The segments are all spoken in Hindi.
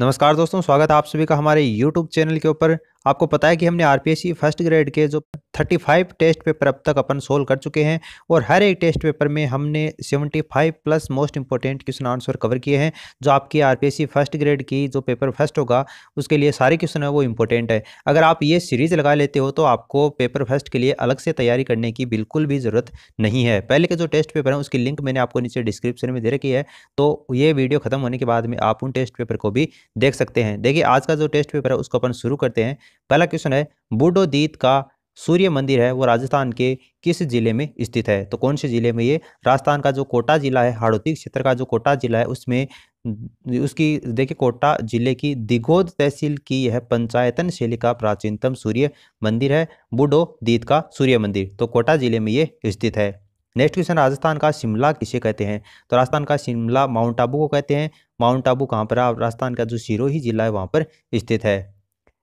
नमस्कार दोस्तों स्वागत है आप सभी का हमारे YouTube चैनल के ऊपर आपको पता है कि हमने आर फर्स्ट ग्रेड के जो 35 टेस्ट पेपर अब तक अपन सोल्व कर चुके हैं और हर एक टेस्ट पेपर में हमने 75 plus most important question answer cover किए हैं जो आपकी आर फर्स्ट ग्रेड की जो पेपर फर्स्ट होगा उसके लिए सारे क्वेश्चन है वो इंपॉर्टेंट है अगर आप ये सीरीज लगा लेते हो तो आपको पेपर फर्स्ट के लिए अलग से तैयारी करने की बिल्कुल भी ज़रूरत नहीं है पहले के जो टेस्ट पेपर हैं उसकी लिंक मैंने आपको नीचे डिस्क्रिप्शन में दे रखी है तो ये वीडियो खत्म होने के बाद में आप उन टेस्ट पेपर को भी देख सकते हैं देखिए आज का जो टेस्ट पेपर है उसको अपन शुरू करते हैं पहला क्वेश्चन है बूडोदीत का सूर्य मंदिर है वो राजस्थान के किस जिले में स्थित है तो कौन से जिले में ये राजस्थान का जो कोटा जिला है हाड़ौती क्षेत्र का जो कोटा जिला है उसमें उसकी देखिए कोटा जिले की दिघोद तहसील की यह पंचायतन शैली का प्राचीनतम सूर्य मंदिर है बुडो दीत का सूर्य मंदिर तो कोटा जिले में ये स्थित है नेक्स्ट क्वेश्चन राजस्थान का शिमला किसे कहते हैं तो राजस्थान का शिमला माउंट आबू को कहते हैं माउंट आबू कहाँ पर है राजस्थान का जो सिरोही जिला है वहाँ पर स्थित है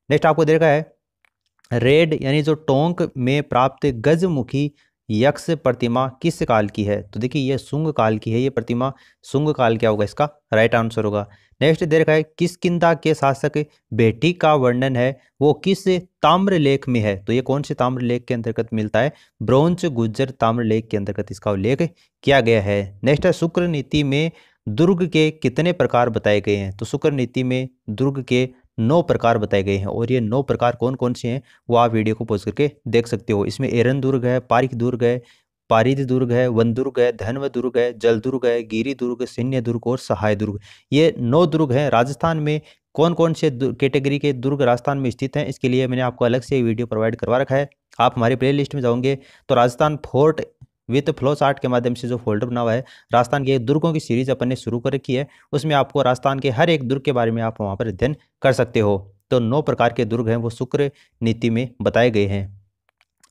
नेक्स्ट आपको देखा है रेड यानी जो टोंक में प्राप्त गजमुखी यक्ष प्रतिमा किस काल की है तो देखिए यह सुंग काल की है ये प्रतिमा सुंग काल क्या होगा इसका राइट आंसर होगा नेक्स्ट देख रहा है किस किंदा के शासक बेटी का वर्णन है वो किस ताम्रलेख में है तो ये कौन से ताम्रलेख के अंतर्गत मिलता है ब्रोंज गुज्जर ताम्रलेख के अंतर्गत इसका उल्लेख किया गया है नेक्स्ट है शुक्र नीति में दुर्ग के कितने प्रकार बताए गए हैं तो शुक्र नीति में दुर्ग के नौ प्रकार बताए गए हैं और ये नौ प्रकार कौन कौन से हैं वो आप वीडियो को पोज करके देख सकते हो इसमें एरन दुर्ग है पारिक दुर्ग है पारिध दुर्ग है वन दुर्ग है धनव दुर्ग है जल दुर्ग है गिरी दुर्ग सैन्य दुर्ग और सहाय दुर्ग ये नौ दुर्ग हैं राजस्थान में कौन कौन से कैटेगरी के दुर्ग राजस्थान में स्थित हैं इसके लिए मैंने आपको अलग से वीडियो प्रोवाइड करवा रखा है आप हमारे प्लेलिस्ट में जाओगे तो Rajasthan fort with flow chart के माध्यम से जो फोल्डर बना हुआ है राजस्थान के दुर्गों की सीरीज अपन ने शुरू कर रखी है उसमें आपको राजस्थान के हर एक दुर्ग के बारे में आप वहाँ पर अध्ययन कर सकते हो तो नौ प्रकार के दुर्ग हैं वो शुक्र नीति में बताए गए हैं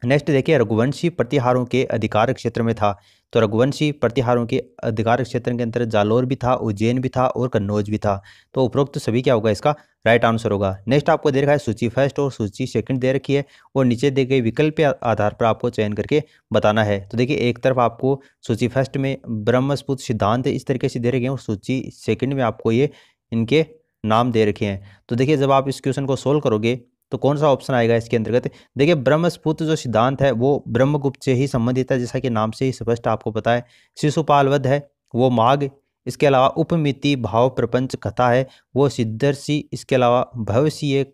नेक्स्ट देखिए रघुवंशी प्रतिहारों के अधिकार क्षेत्र में था तो रघुवंशी प्रतिहारों के अधिकार क्षेत्र के अंतर्गत जालौर भी था उज्जैन भी था और कन्नौज भी था तो उपरोक्त सभी क्या होगा इसका राइट आंसर होगा नेक्स्ट आपको दे रखा है सूची फर्स्ट और सूची सेकंड दे रखी है और नीचे दिए गए विकल्प के आधार पर आपको चयन करके बताना है तो देखिए एक तरफ आपको सूची फर्स्ट में ब्रह्मस्पुत सिद्धांत इस तरीके से दे रखे हैं और सूची सेकंड में आपको ये इनके नाम दे रखे हैं तो देखिए जब आप इस क्वेश्चन को सोल्व करोगे तो कौन सा ऑप्शन आएगा इसके अंतर्गत देखिए ब्रह्मस्पुत जो सिद्धांत है वो ब्रह्मगुप्त से ही संबंधित है जैसा कि नाम से ही स्पष्ट आपको पता है शिशुपाल वध है वो माघ इसके अलावा उपमिति भाव प्रपंच कथा है वो सिद्धर्षि इसके अलावा भविष्य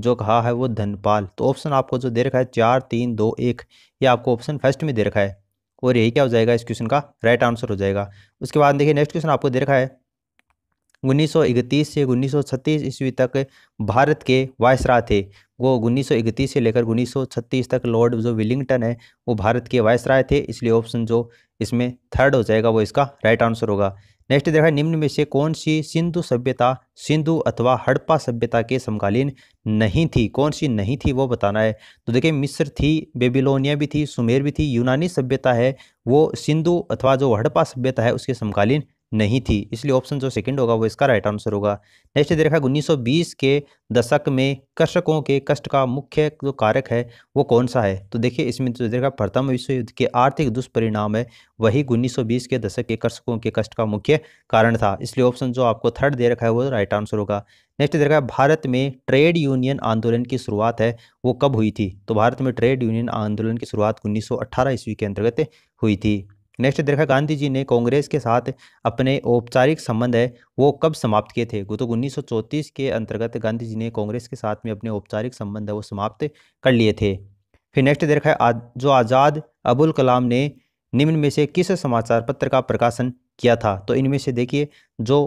जो कहा है वो धनपाल तो ऑप्शन आपको जो दे रखा है चार तीन दो एक ये आपको ऑप्शन फर्स्ट में दे रखा है और यही क्या हो जाएगा इस क्वेश्चन का राइट आंसर हो जाएगा उसके बाद देखिए नेक्स्ट क्वेश्चन आपको दे रखा है उन्नीस से उन्नीस ईस्वी तक भारत के वायसराय थे वो उन्नीस से लेकर 1936 तक लॉर्ड जो विलिंगटन है वो भारत के वायसराय थे इसलिए ऑप्शन जो इसमें थर्ड हो जाएगा वो इसका राइट आंसर होगा नेक्स्ट देखा निम्न में से कौन सी सिंधु सभ्यता सिंधु अथवा हड़प्पा सभ्यता के समकालीन नहीं थी कौन सी नहीं थी वो बताना है तो देखिए मिस्र थी बेबीलोनिया भी थी सुमेर भी थी यूनानी सभ्यता है वो सिंधु अथवा जो हड़प्पा सभ्यता है उसके समकालीन नहीं थी इसलिए ऑप्शन जो सेकंड होगा वो इसका राइट आंसर होगा नेक्स्ट दे रखा है उन्नीस के दशक में कृषकों के कष्ट का मुख्य जो कारक है वो कौन सा है तो देखिए इसमें जो तो देखा प्रथम विश्व युद्ध के आर्थिक दुष्परिणाम है वही 1920 के दशक के कृषकों के कष्ट का मुख्य कारण था इसलिए ऑप्शन जो आपको थर्ड दे रखा है वो राइट आंसर होगा नेक्स्ट दे रखा है भारत में ट्रेड यूनियन आंदोलन की शुरुआत है वो कब हुई थी तो भारत में ट्रेड यूनियन आंदोलन की शुरुआत उन्नीस ईस्वी के अंतर्गत हुई थी नेक्स्ट देखा गांधी जी ने कांग्रेस के साथ अपने औपचारिक संबंध है वो कब समाप्त किए थे सौ 1934 के अंतर्गत गांधी जी ने कांग्रेस के साथ में अपने औपचारिक संबंध है वो समाप्त कर लिए थे फिर नेक्स्ट देखा है जो आज़ाद अबुल कलाम ने निम्न में से किस समाचार पत्र का प्रकाशन किया था तो इनमें से देखिए जो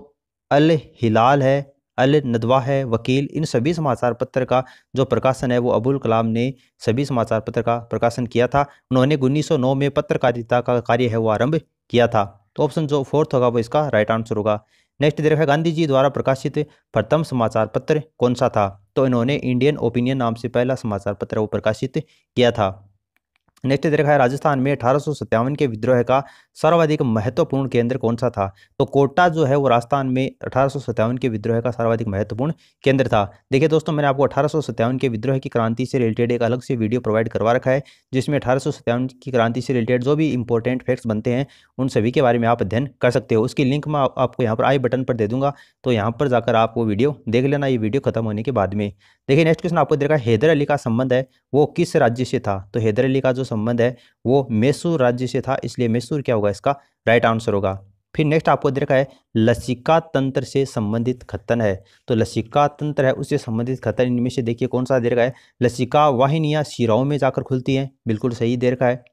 अल हिलाल है अल नदवा है वकील इन सभी समाचार पत्र का जो प्रकाशन है वो अबुल कलाम ने सभी समाचार पत्र का प्रकाशन किया था उन्होंने 1909 में पत्रकारिता का कार्य है वो आरंभ किया था तो ऑप्शन जो फोर्थ होगा वो इसका राइट आंसर होगा नेक्स्ट दे रखा गांधी जी द्वारा प्रकाशित प्रथम समाचार पत्र कौन सा था तो इन्होंने इंडियन ओपिनियन नाम से पहला समाचार पत्र वो प्रकाशित किया था नेक्स्ट दे रखा है राजस्थान में अठारह के विद्रोह का सर्वाधिक महत्वपूर्ण केंद्र कौन सा था तो कोटा जो है वो राजस्थान में अठारह के विद्रोह का सर्वाधिक महत्वपूर्ण केंद्र था देखिए दोस्तों मैंने आपको अठारह के विद्रोह की क्रांति से रिलेटेड एक अलग से वीडियो प्रोवाइड करवा रखा है जिसमें अठारह की क्रांति से रिलेटेड जो भी इंपॉर्टेंट फैक्ट्स बनते हैं उन सभी के बारे में आप अध्ययन कर सकते हो उसकी लिंक मैं आपको यहाँ पर आई बटन पर दे दूंगा तो यहाँ पर जाकर आप वो वीडियो देख लेना ये वीडियो खत्म होने के बाद में देखिए नेक्स्ट क्वेश्चन आपको देखा हैदर अली का संबंध है वो किस राज्य से था तो हैदर अली का जो संबंध है वो मैसूर राज्य से था इसलिए मैसूर क्या होगा इसका राइट आंसर होगा फिर नेक्स्ट आपको दे रखा है लसिका तंत्र से संबंधित खतन है तो लसिका तंत्र है उससे संबंधित खतन इनमें से देखिए कौन सा दे रखा है लसिका वाहिनियाँ शिराओं में जाकर खुलती हैं बिल्कुल सही दे रखा है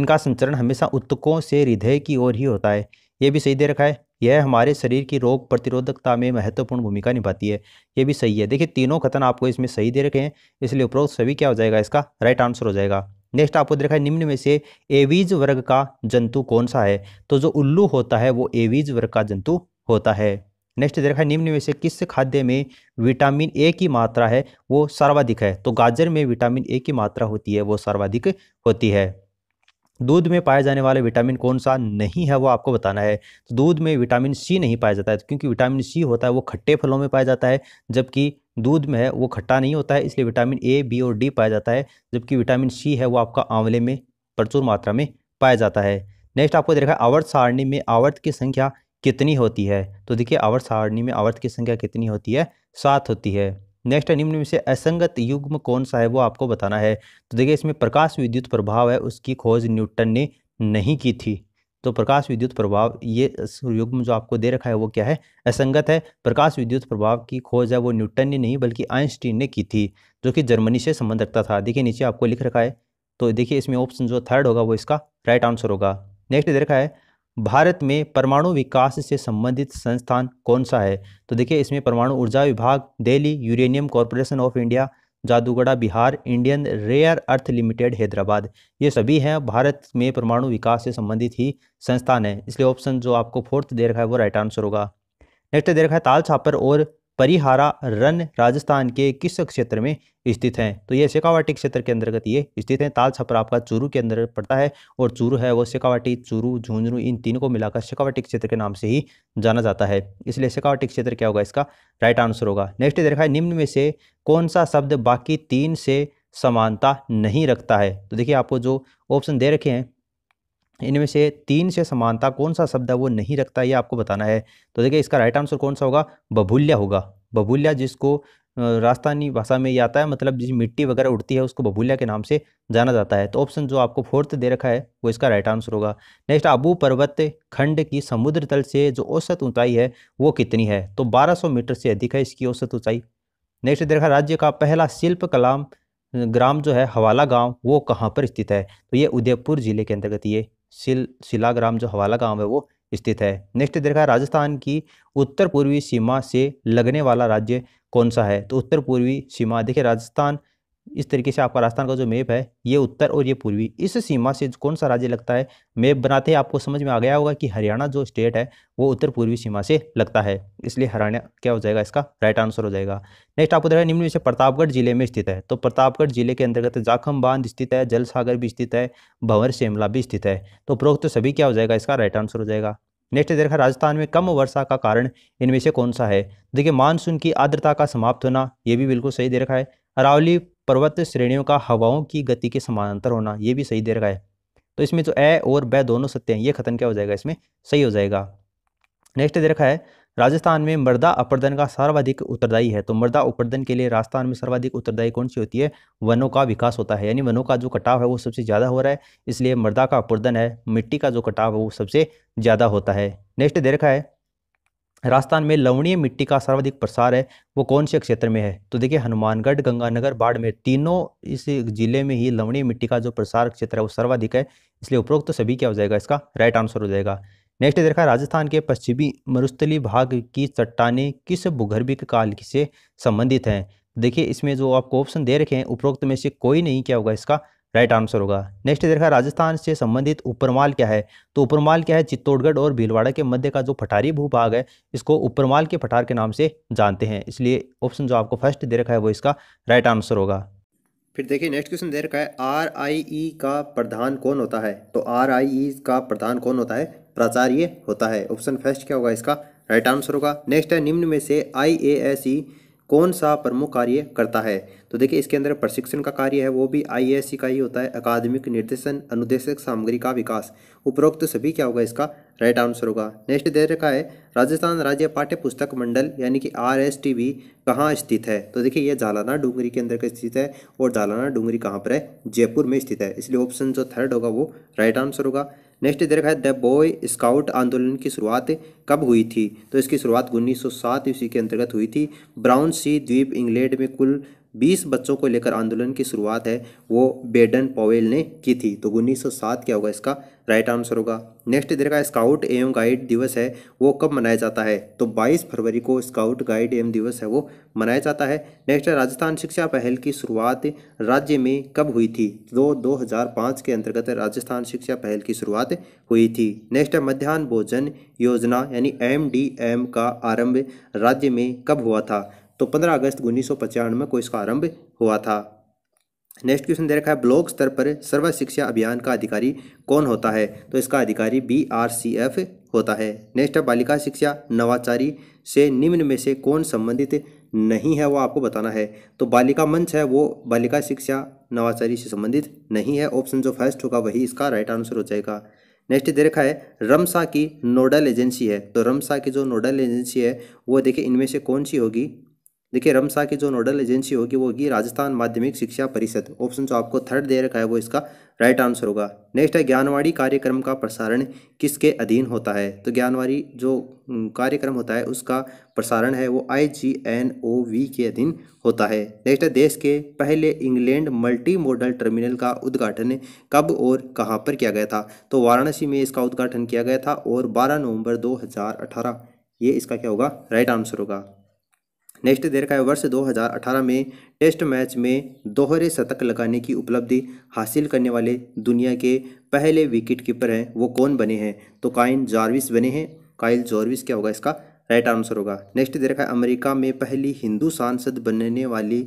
इनका संचरण हमेशा उत्तकों से हृदय की ओर ही होता है ये भी सही दे रखा है यह हमारे शरीर की रोग प्रतिरोधकता में महत्वपूर्ण भूमिका निभाती है ये भी सही है देखिए तीनों कथन आपको इसमें सही दे रखे हैं इसलिए उपरोक्त सभी क्या हो जाएगा इसका राइट आंसर हो जाएगा नेक्स्ट आपको देखा है निम्न में से एवीज वर्ग का जंतु कौन सा है तो जो उल्लू होता है वो एवीज वर्ग का जंतु होता है नेक्स्ट देखा है निम्न में से किस खाद्य में विटामिन ए की मात्रा है वो सर्वाधिक है तो गाजर में विटामिन ए की मात्रा होती है वो सर्वाधिक होती है दूध में पाया जाने वाला विटामिन कौन सा नहीं है वो आपको बताना है तो दूध में विटामिन सी नहीं पाया जाता है तो क्योंकि विटामिन सी होता है वो खट्टे फलों में पाया जाता है जबकि दूध में है वो खट्टा नहीं होता है इसलिए विटामिन ए बी और डी पाया जाता है जबकि विटामिन सी है वो आपका आंवले में प्रचुर मात्रा में पाया जाता है नेक्स्ट आपको देखा है आवर्त सारणी में आवर्त की संख्या कितनी होती है तो देखिए आवर्त सारणी में आवर्त की संख्या कितनी होती है सात होती है नेक्स्ट है निम्न में से असंगत युग्म कौन सा है वो आपको बताना है तो देखिए इसमें प्रकाश विद्युत प्रभाव है उसकी खोज न्यूटन ने नहीं की थी तो प्रकाश विद्युत प्रभाव ये युग्म जो आपको दे रखा है वो क्या है असंगत है प्रकाश विद्युत प्रभाव की खोज है वो न्यूटन ने नहीं बल्कि आइंस्टीन ने की थी जो कि जर्मनी से संबंध रखता था देखिए नीचे आपको लिख रखा है तो देखिए इसमें ऑप्शन जो थर्ड होगा वो इसका राइट आंसर होगा नेक्स्ट दे रखा है भारत में परमाणु विकास से संबंधित संस्थान कौन सा है तो देखिए इसमें परमाणु ऊर्जा विभाग Delhi uranium corporation of India Jadugora Bihar Indian rare earth limited Hyderabad ये सभी हैं भारत में परमाणु विकास से संबंधित ही संस्थान है इसलिए ऑप्शन जो आपको फोर्थ दे रखा है वो राइट आंसर होगा नेक्स्ट दे रखा है ताल छापर और परिहारा रन राजस्थान के किस क्षेत्र में स्थित हैं तो ये शेखावाटी क्षेत्र के अंतर्गत ये स्थित हैं ताल छपरा आपका चूरू के अंदर पड़ता है और चूरू है वो शेखावाटी चूरू झुंझुनू इन तीनों को मिलाकर शेखावाटी क्षेत्र के नाम से ही जाना जाता है इसलिए शेखावाटी क्षेत्र क्या होगा इसका राइट आंसर होगा नेक्स्ट देखा है निम्न में से कौन सा शब्द बाकी तीन से समानता नहीं रखता है तो देखिए आपको जो ऑप्शन दे रखे हैं इनमें से तीन से समानता कौन सा शब्द है वो नहीं रखता ये आपको बताना है तो देखिए इसका राइट आंसर कौन सा होगा बबुल्या होगा बबुल्या जिसको राजस्थानी भाषा में ये आता है मतलब जिस मिट्टी वगैरह उड़ती है उसको बबुल्या के नाम से जाना जाता है तो ऑप्शन जो आपको फोर्थ दे रखा है वो इसका राइट आंसर होगा नेक्स्ट आबू पर्वत खंड की समुद्र तल से जो औसत ऊंचाई है वो कितनी है तो 1200 मीटर से अधिक है इसकी औसत ऊंचाई नेक्स्ट देखा राज्य का पहला शिल्प कलाम ग्राम जो है हवाला गांव वो कहाँ पर स्थित है तो ये उदयपुर जिले के अंतर्गत ये सिल सिलाग्राम जो हवाला गांव है वो स्थित है नेक्स्ट देखा राजस्थान की उत्तर पूर्वी सीमा से लगने वाला राज्य कौन सा है तो उत्तर पूर्वी सीमा देखिए राजस्थान इस तरीके से आपका राजस्थान का जो मैप है ये उत्तर और ये पूर्वी इस सीमा से कौन सा राज्य लगता है मैप बनाते हैं आपको समझ में आ गया होगा कि हरियाणा जो स्टेट है वो उत्तर पूर्वी सीमा से लगता है इसलिए हरियाणा क्या हो जाएगा इसका राइट आंसर हो जाएगा नेक्स्ट आपको देखा निम्न में से प्रतापगढ़ जिले में स्थित है तो प्रतापगढ़ जिले के अंतर्गत जाखम बांध स्थित है जल सागर भी स्थित है भंवर शिमला भी स्थित है तो उपरोक्त सभी क्या हो जाएगा इसका राइट आंसर हो जाएगा नेक्स्ट देखा राजस्थान में कम वर्षा का कारण इनमें से कौन सा है देखिए मानसून की आर्द्रता का समाप्त होना ये भी बिल्कुल सही देखा है अरावली पर्वत श्रेणियों का हवाओं की गति के समानांतर होना ये भी सही दे रखा है तो इसमें जो ए और ब दोनों सत्य हैं ये खतन क्या हो जाएगा इसमें सही हो जाएगा नेक्स्ट दे रखा है राजस्थान में मर्दा अपर्दन का सर्वाधिक उत्तरदायी है तो मर्दा उपर्दन के लिए राजस्थान में सर्वाधिक उत्तरदायी कौन सी होती है वनों का विकास होता है यानी वनों का जो कटाव है वो सबसे ज़्यादा हो रहा है इसलिए मर्दा का अपर्दन है मिट्टी का जो कटाव है वो सबसे ज़्यादा होता है नेक्स्ट दे रखा है राजस्थान में लवणीय मिट्टी का सर्वाधिक प्रसार है वो कौन से क्षेत्र में है तो देखिए हनुमानगढ़ गंगानगर बाड़मेर तीनों इस जिले में ही लवणीय मिट्टी का जो प्रसार क्षेत्र है वो सर्वाधिक है इसलिए उपरोक्त तो सभी क्या हो जाएगा इसका राइट आंसर हो जाएगा नेक्स्ट देखा राजस्थान के पश्चिमी मरुस्थली भाग की चट्टाने किस भूगर्भिक काल से संबंधित हैं तो देखिए इसमें जो आपको ऑप्शन दे रखे हैं उपरोक्त में से कोई नहीं क्या होगा इसका राइट आंसर होगा नेक्स्ट देखा राजस्थान से संबंधित उपरमाल क्या है तो उपरमाल क्या है चित्तौड़गढ़ और भीलवाड़ा के मध्य का जो पठारी भूभाग है इसको उपरमाल के पठार के नाम से जानते हैं इसलिए ऑप्शन जो आपको फर्स्ट दे रखा है वो इसका राइट आंसर होगा फिर देखिए नेक्स्ट क्वेश्चन दे रखा है आर आई ई का प्रधान कौन होता है तो आर आई ई का प्रधान कौन होता है प्राचार्य होता है ऑप्शन फर्स्ट क्या होगा इसका राइट आंसर होगा नेक्स्ट है निम्न में से आई ए एस ई कौन सा प्रमुख कार्य करता है तो देखिए इसके अंदर प्रशिक्षण का कार्य है वो भी आई का ही होता है अकादमिक निर्देशन अनुदेशक सामग्री का विकास उपरोक्त तो सभी क्या होगा इसका राइट आंसर होगा नेक्स्ट दे रखा है राजस्थान राज्य पाठ्य पुस्तक मंडल यानी कि आर एस टी कहाँ स्थित है तो देखिए यह जालाना डूंगरी के अंदर स्थित है और जालाना डूंगरी कहाँ पर है जयपुर में स्थित है इसलिए ऑप्शन जो थर्ड होगा वो राइट आंसर होगा नेक्स्ट देखा है द बॉय स्काउट आंदोलन की शुरुआत कब हुई थी तो इसकी शुरुआत उन्नीस सौ सात ईस्वी के अंतर्गत हुई थी ब्राउन सी द्वीप इंग्लैंड में कुल बीस बच्चों को लेकर आंदोलन की शुरुआत है वो बेडन पॉवेल ने की थी तो 1907 क्या होगा इसका राइट आंसर होगा नेक्स्ट इधर का स्काउट एवं गाइड दिवस है वो कब मनाया जाता है तो 22 फरवरी को स्काउट गाइड एवं दिवस है वो मनाया जाता है नेक्स्ट राजस्थान शिक्षा पहल की शुरुआत राज्य में कब हुई थी तो पाँच के अंतर्गत राजस्थान शिक्षा पहल की शुरुआत हुई थी नेक्स्ट है मध्यान्ह भोजन योजना यानी एम का आरंभ राज्य में कब हुआ था तो 15 अगस्त उन्नीस को इसका आरंभ हुआ था नेक्स्ट क्वेश्चन दे रखा है ब्लॉक स्तर पर सर्व शिक्षा अभियान का अधिकारी कौन होता है तो इसका अधिकारी बी आर सी एफ होता है नेक्स्ट है बालिका शिक्षा नवाचारी से निम्न में से कौन संबंधित नहीं है वो आपको बताना है तो बालिका मंच है वो बालिका शिक्षा नवाचारी से संबंधित नहीं है ऑप्शन जो फर्स्ट होगा वही इसका राइट आंसर हो जाएगा नेक्स्ट दे रखा है रमसा की नोडल एजेंसी है तो रमसा की जो नोडल एजेंसी है वो देखिए इनमें से कौन सी होगी देखिए रमसा की जो नोडल एजेंसी होगी वो होगी राजस्थान माध्यमिक शिक्षा परिषद ऑप्शन जो आपको थर्ड दे रखा है वो इसका राइट आंसर होगा नेक्स्ट है ज्ञानवाड़ी कार्यक्रम का प्रसारण किसके अधीन होता है तो ज्ञानवाड़ी जो कार्यक्रम होता है उसका प्रसारण है वो आई जी एन ओ वी के अधीन होता है नेक्स्ट है देश के पहले इंग्लैंड मल्टी मॉडल टर्मिनल का उद्घाटन कब और कहाँ पर किया गया था तो वाराणसी में इसका उद्घाटन किया गया था और बारह नवम्बर दो ये इसका क्या होगा राइट आंसर होगा नेक्स्ट दे रखा है वर्ष 2018 में टेस्ट मैच में दोहरे शतक लगाने की उपलब्धि हासिल करने वाले दुनिया के पहले विकेट कीपर हैं वो कौन बने हैं तो काइन जारविस बने हैं काइल जॉर्विस क्या होगा इसका राइट आंसर होगा नेक्स्ट दे रखा है अमेरिका में पहली हिंदू सांसद बनने वाली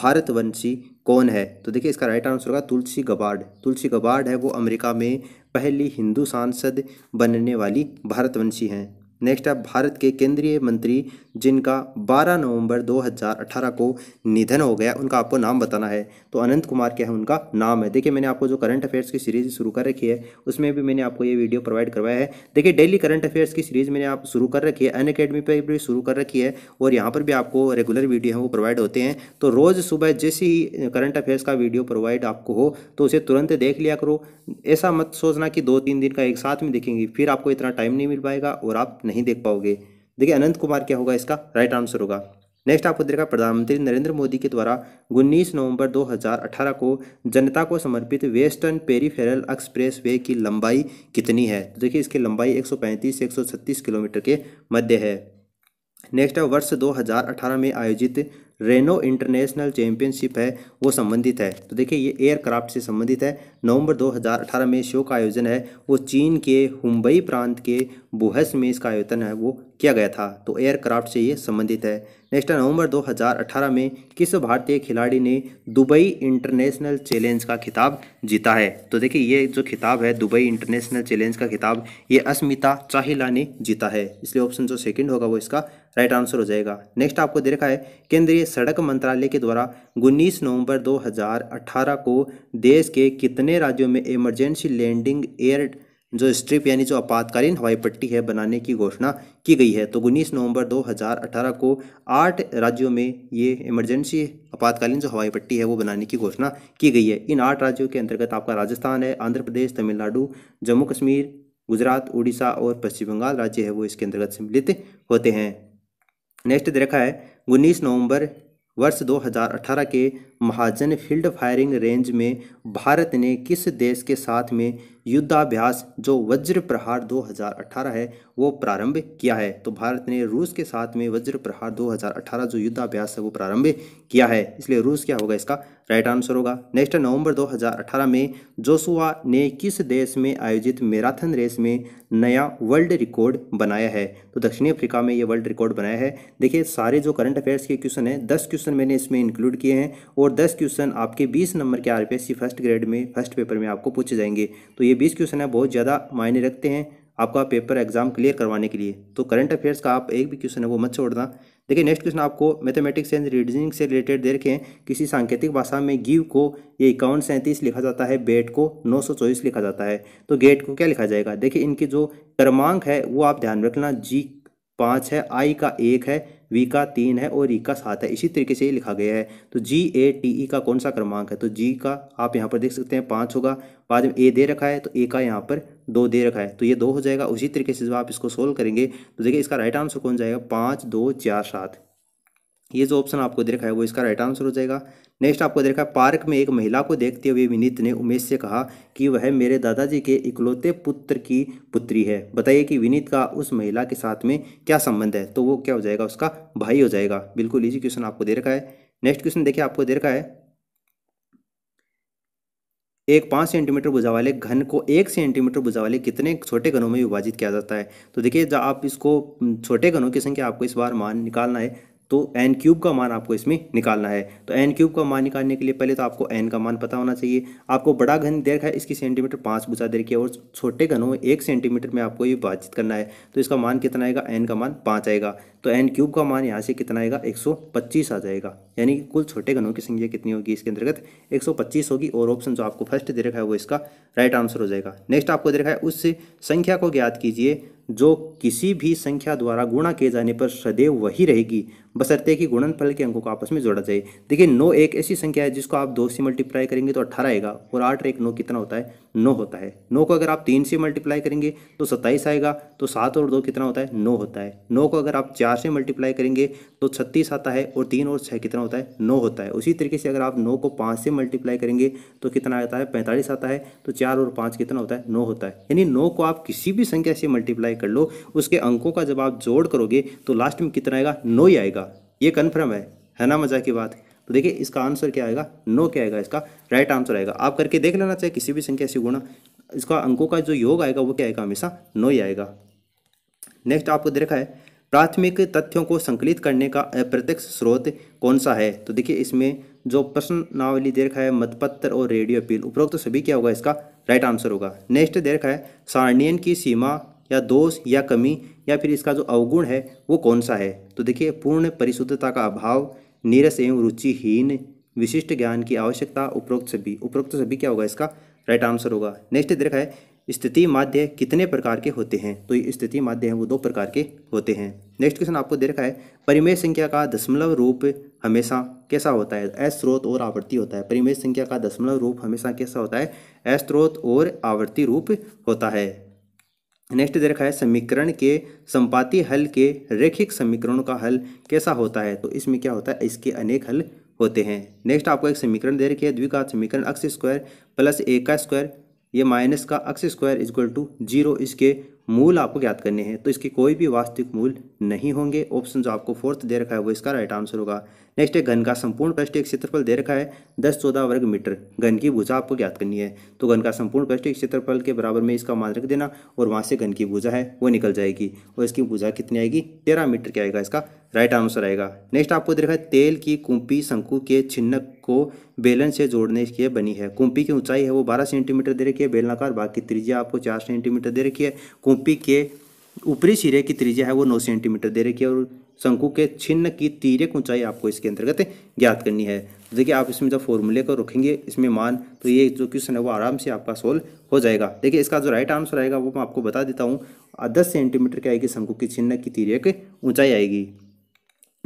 भारतवंशी कौन है तो देखिए इसका राइट आंसर होगा तुलसी गबार्ड तुलसी गबार्ड है वो अमेरिका में पहली हिंदू सांसद बनने वाली भारतवंशी हैं नेक्स्ट है भारत के केंद्रीय मंत्री जिनका 12 नवंबर 2018 को निधन हो गया उनका आपको नाम बताना है तो अनंत कुमार क्या है उनका नाम है देखिए मैंने आपको जो करंट अफेयर्स की सीरीज शुरू कर रखी है उसमें भी मैंने आपको ये वीडियो प्रोवाइड करवाया है देखिए डेली करंट अफेयर्स की सीरीज मैंने आप शुरू कर रखी है अन अकेडमी पर भी शुरू कर रखी है और यहाँ पर भी आपको रेगुलर वीडियो हैं वो प्रोवाइड होते हैं तो रोज़ सुबह जैसे ही करंट अफेयर्स का वीडियो प्रोवाइड आपको हो तो उसे तुरंत देख लिया करो ऐसा मत सोचना कि दो तीन दिन का एक साथ में देखेंगे फिर आपको इतना टाइम नहीं मिल पाएगा और आप नहीं देख पाओगे देखिए अनंत कुमार क्या होगा इसका राइट आंसर होगा नेक्स्ट आपको देखा प्रधानमंत्री नरेंद्र मोदी के द्वारा उन्नीस नवंबर 2018 को जनता को समर्पित वेस्टर्न पेरीफेरल एक्सप्रेस वे की लंबाई कितनी है तो देखिए इसकी लंबाई 135 से 136 किलोमीटर के मध्य है नेक्स्ट है वर्ष 2018 में आयोजित रेनो इंटरनेशनल चैंपियनशिप है वो संबंधित है तो देखिए ये एयरक्राफ्ट से संबंधित है नवंबर 2018 में शो का आयोजन है वो चीन के हुबई प्रांत के बुहस में इसका आयोजन है वो किया गया था तो एयरक्राफ्ट से ये संबंधित है नेक्स्ट नवंबर 2018 में किस भारतीय खिलाड़ी ने दुबई इंटरनेशनल चैलेंज का खिताब जीता है तो देखिए ये जो खिताब है दुबई इंटरनेशनल चैलेंज का खिताब ये अस्मिता चाहिला ने जीता है इसलिए ऑप्शन जो सेकंड होगा वो इसका राइट आंसर हो जाएगा नेक्स्ट आपको दे रखा है केंद्रीय सड़क मंत्रालय के द्वारा उन्नीस नवंबर 2018 को देश के कितने राज्यों में इमरजेंसी लैंडिंग एयर जो स्ट्रिप यानी जो आपातकालीन हवाई पट्टी है बनाने की घोषणा की गई है तो उन्नीस नवंबर 2018 को आठ राज्यों में ये इमरजेंसी आपातकालीन जो हवाई पट्टी है वो बनाने की घोषणा की गई है इन आठ राज्यों के अंतर्गत आपका राजस्थान है आंध्र प्रदेश तमिलनाडु जम्मू कश्मीर गुजरात उड़ीसा और पश्चिम बंगाल राज्य है वो इसके अंतर्गत सम्मिलित होते हैं नेक्स्ट दे रखा है उन्नीस नवंबर वर्ष 2018 के महाजन फील्ड फायरिंग रेंज में भारत ने किस देश के साथ में युद्धाभ्यास जो वज्र प्रहार 2018 है वो प्रारंभ किया है तो भारत ने रूस के साथ में वज्र प्रहार 2018 जो युद्धाभ्यास है वो प्रारंभ किया है इसलिए रूस क्या होगा इसका राइट आंसर होगा नेक्स्ट नवंबर 2018 में जोसुआ ने किस देश में आयोजित मैराथन रेस में नया वर्ल्ड रिकॉर्ड बनाया है तो दक्षिणी अफ्रीका में ये वर्ल्ड रिकॉर्ड बनाया है देखिए सारे जो करंट अफेयर्स के क्वेश्चन हैं दस क्वेश्चन मैंने इसमें इंक्लूड किए हैं और दस क्वेश्चन आपके बीस नंबर के आर फर्स्ट ग्रेड में फर्स्ट पेपर में आपको पूछे जाएंगे तो ये ये बीस क्वेश्चन है बहुत ज़्यादा मायने रखते हैं आपका पेपर एग्जाम क्लियर करवाने के लिए तो करंट अफेयर्स का आप एक भी क्वेश्चन है वो मत छोड़ना देखिए नेक्स्ट क्वेश्चन आपको मैथमेटिक्स एंड रीजनिंग से रिलेटेड दे रखे हैं किसी सांकेतिक भाषा में गिव को ये इक्यावन सैंतीस लिखा जाता है बेट को नौ सौ चौबीस लिखा जाता है तो गेट को क्या लिखा जाएगा देखिए इनकी जो क्रमांक है वो आप ध्यान रखना जी पाँच है आई का एक है वी का तीन है और ई का सात है इसी तरीके से ये लिखा गया है तो जी ए टी ई का कौन सा क्रमांक है तो जी का आप यहाँ पर देख सकते हैं पाँच होगा बाद में ए दे रखा है तो ए का यहाँ पर दो दे रखा है तो ये दो हो जाएगा उसी तरीके से जब आप इसको सोल्व करेंगे तो देखिए इसका राइट आंसर कौन जाएगा पाँच दो चार सात ये जो ऑप्शन आपको देखा है वो इसका राइट आंसर हो जाएगा नेक्स्ट आपको देखा पार्क में एक महिला को देखते हुए विनीत ने उमेश से कहा कि वह मेरे दादाजी के इकलौते पुत्र की पुत्री है बताइए कि विनीत का उस महिला के साथ में क्या संबंध है तो वो क्या हो जाएगा उसका भाई हो जाएगा बिल्कुल इजी क्वेश्चन आपको दे रखा है नेक्स्ट क्वेश्चन देखिए आपको दे रखा है एक पाँच सेंटीमीटर बुझा वाले घन को एक सेंटीमीटर बुझा वाले कितने छोटे घनों में विभाजित किया जाता है तो देखिए जब आप इसको छोटे घनों की संख्या आपको इस बार मान निकालना है तो एन क्यूब का मान आपको इसमें निकालना है तो एन क्यूब का मान निकालने के लिए पहले तो आपको एन का मान पता होना चाहिए आपको बड़ा घन दे रखा है इसकी सेंटीमीटर पाँच बुझा दे रखी है और छोटे घनों में एक सेंटीमीटर में आपको ये बातचीत करना है तो इसका मान कितना आएगा एन का मान पाँच आएगा तो एन क्यूब का मान यहाँ से कितना आएगा एक सौ पच्चीस आ जाएगा यानी कि कुल छोटे घनों की संख्या कितनी होगी इसके अंतर्गत एक सौ पच्चीस होगी और ऑप्शन जो आपको फर्स्ट दे रखा है वो इसका राइट आंसर हो जाएगा नेक्स्ट आपको दे रखा है उस संख्या को ज्ञात कीजिए जो किसी भी संख्या द्वारा गुणा किए जाने पर सदैव वही रहेगी बसरते कि गुणनफल के अंकों को आपस में जोड़ा जाए देखिए नौ एक ऐसी संख्या है जिसको आप दो से मल्टीप्लाई करेंगे तो अट्ठारह आएगा और आठ एक नौ कितना होता है नौ होता है नौ को अगर आप तीन से मल्टीप्लाई करेंगे तो सत्ताईस आएगा तो सात और दो कितना होता है नौ होता है नौ को अगर आप चार से मल्टीप्लाई करेंगे तो छत्तीस आता है और तीन और छः कितना होता है नौ होता है उसी तरीके से अगर आप नौ को पाँच से मल्टीप्लाई करेंगे तो कितना आता है पैंतालीस आता है तो चार और पाँच कितना होता है नौ होता है यानी नौ को आप किसी भी संख्या से मल्टीप्लाई कर लो उसके अंकों का जब आप जोड़ करोगे तो लास्ट में कितना आएगा नो ही आएगा ये कन्फर्म है है ना मज़ा की बात तो देखिए इसका आंसर क्या आएगा नो क्या आएगा इसका राइट आंसर आएगा आप करके देख लेना चाहे किसी भी संख्या से गुणा इसका अंकों का जो योग आएगा वो क्या आएगा हमेशा नो ही आएगा नेक्स्ट आपको देखा है प्राथमिक तथ्यों को संकलित करने का अप्रत्यक्ष स्रोत कौन सा है तो देखिए इसमें जो प्रश्न नावली दे रखा है मतपत्र और रेडियो अपील उपरोक्त तो सभी क्या होगा इसका राइट आंसर होगा नेक्स्ट दे रखा है सारणियन की सीमा या दोष या कमी या फिर इसका जो अवगुण है वो कौन सा है तो देखिए पूर्ण परिशुद्धता का अभाव नीरस एवं रुचिहीन विशिष्ट ज्ञान की आवश्यकता उपरोक्त सभी उपरोक्त सभी क्या होगा इसका राइट आंसर होगा नेक्स्ट देखा है स्थिति माध्य कितने प्रकार के होते हैं तो ये स्थिति माध्य हैं वो दो प्रकार के होते हैं नेक्स्ट क्वेश्चन आपको दे रखा है परिमेय संख्या का दशमलव रूप हमेशा कैसा होता है अस्त्रोत और आवर्ती होता है परिमेय संख्या का दशमलव रूप हमेशा कैसा होता है अस्त्रोत और आवर्ती रूप होता है नेक्स्ट दे रखा है समीकरण के संपाती हल के रेखिक समीकरणों का हल कैसा होता है तो इसमें क्या होता है इसके अनेक हल होते हैं नेक्स्ट आपको एक समीकरण दे रखी है द्विघात समीकरण अक्स स्क्वायर प्लस ए का स्क्वायर ये माइनस का x square is equal to zero इसके मूल आपको ज्ञात करने हैं तो इसके कोई भी वास्तविक मूल नहीं होंगे ऑप्शन जो आपको फोर्थ दे रखा है वो इसका राइट आंसर होगा नेक्स्ट है घन का संपूर्ण एक क्षेत्रफल दे रखा है दस चौदह वर्ग मीटर घन की भूजा आपको ज्ञात करनी है तो घन का संपूर्ण एक क्षेत्रफल के बराबर में इसका मान रख देना और वहाँ से घन की भूजा है वो निकल जाएगी और इसकी भूजा कितनी आएगी तेरह मीटर क्या आएगा इसका राइट आंसर आएगा नेक्स्ट आपको देखा है तेल की कुंपी शंकु के छिन्नक को बेलन से जोड़ने के बनी है कुंपी की ऊंचाई है वो 12 सेंटीमीटर दे रखी है बेलनाकार भाग की त्रिज्या आपको 4 सेंटीमीटर दे रखी है कुंपी गोपी के ऊपरी सिरे की त्रिज्या है वो नौ सेंटीमीटर दे रखी है और शंकु के छिन्न की तीरे ऊंचाई आपको इसके अंतर्गत ज्ञात करनी है देखिए आप इसमें जब फॉर्मूले को रखेंगे इसमें मान तो ये जो क्वेश्चन है वो आराम से आपका सोल्व हो जाएगा देखिए इसका जो राइट आंसर आएगा वो मैं आपको बता देता हूँ दस सेंटीमीटर की आएगी शंकु की छिन्न की तीरक ऊंचाई आएगी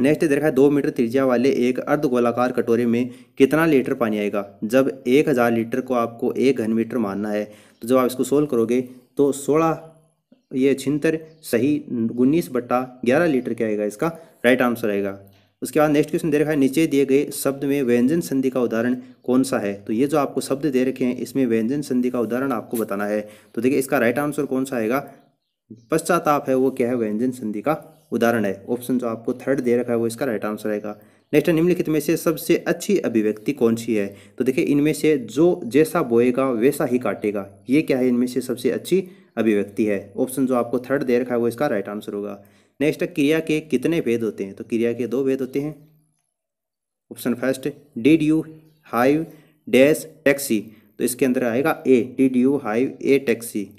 नेक्स्ट देखा है दो मीटर त्रिज्या वाले एक अर्ध गोलाकार कटोरे में कितना लीटर पानी आएगा जब एक हज़ार लीटर को आपको एक घन मीटर मानना है तो जब आप इसको सोल्व करोगे तो सोलह ये छिहत्तर सही उन्नीस बट्टा ग्यारह लीटर क्या आएगा इसका राइट आंसर आएगा उसके बाद नेक्स्ट क्वेश्चन दे रखा है नीचे दिए गए शब्द में व्यंजन संधि का उदाहरण कौन सा है तो ये जो आपको शब्द दे रखे हैं इसमें व्यंजन संधि का उदाहरण आपको बताना है तो देखिए इसका राइट आंसर कौन सा आएगा पश्चाताप है वो क्या है व्यंजन संधि का उदाहरण है ऑप्शन जो आपको थर्ड दे रखा है वो इसका राइट आंसर आएगा नेक्स्ट निम्नलिखित में से सबसे अच्छी अभिव्यक्ति कौन सी है तो देखिए इनमें से जो जैसा बोएगा वैसा ही काटेगा ये क्या है इनमें से सबसे अच्छी अभिव्यक्ति है ऑप्शन जो आपको थर्ड दे रखा है वो इसका राइट आंसर होगा नेक्स्ट है क्रिया के कितने भेद होते हैं तो क्रिया के दो भेद होते हैं option first did you hire dash taxi तो इसके अंदर आएगा a did you hire a taxi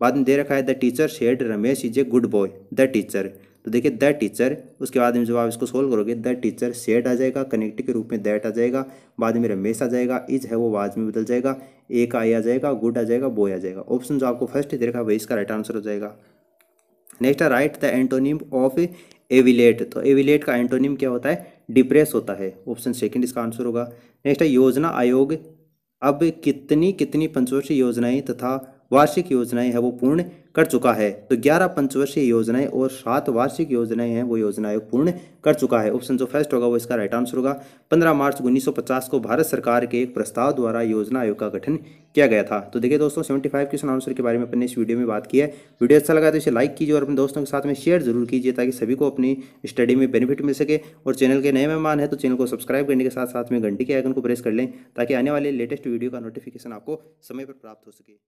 बाद में दे रखा है the teacher said Ramesh is a good boy the teacher तो देखिए द टीचर उसके बाद में जब आप इसको सोल्व करोगे द टीचर शेड आ जाएगा कनेक्ट के रूप में दैट आ जाएगा बाद में रमेश आ जाएगा इज है वो वाज में बदल जाएगा एक आई आ जाएगा गुड आ जाएगा बॉय आ जाएगा ऑप्शन जो आपको फर्स्ट दे रखा है वही इसका राइट आंसर हो जाएगा नेक्स्ट है right the antonym of elevate तो एविलेट का एंटोनिम क्या होता है डिप्रेस होता है ऑप्शन सेकंड इसका आंसर होगा नेक्स्ट है योजना आयोग अब कितनी कितनी पंचवर्षीय योजनाएं तथा वार्षिक योजनाएं है वो पूर्ण कर चुका है तो 11 पंचवर्षीय योजनाएं और सात वार्षिक योजनाएं हैं वो योजना आयोग पूर्ण कर चुका है ऑप्शन जो फर्स्ट होगा वो इसका राइट आंसर होगा 15 मार्च 1950 को भारत सरकार के एक प्रस्ताव द्वारा योजना आयोग का गठन किया गया था तो देखिए दोस्तों 75 क्वेश्चन आंसर के बारे में अपने इस वीडियो में बात की है वीडियो अच्छा लगा तो इसे लाइक कीजिए और अपने दोस्तों के साथ में शेयर जरूर कीजिए ताकि सभी को अपनी स्टडी में बेनिफिट मिल सके और चैनल के नए मेहमान हैं तो चैनल को सब्सक्राइब करने के साथ साथ में घंटी के आइकन को प्रेस कर लें ताकि आने वाले लेटेस्ट वीडियो का नोटिफिकेशन आपको समय पर प्राप्त हो सके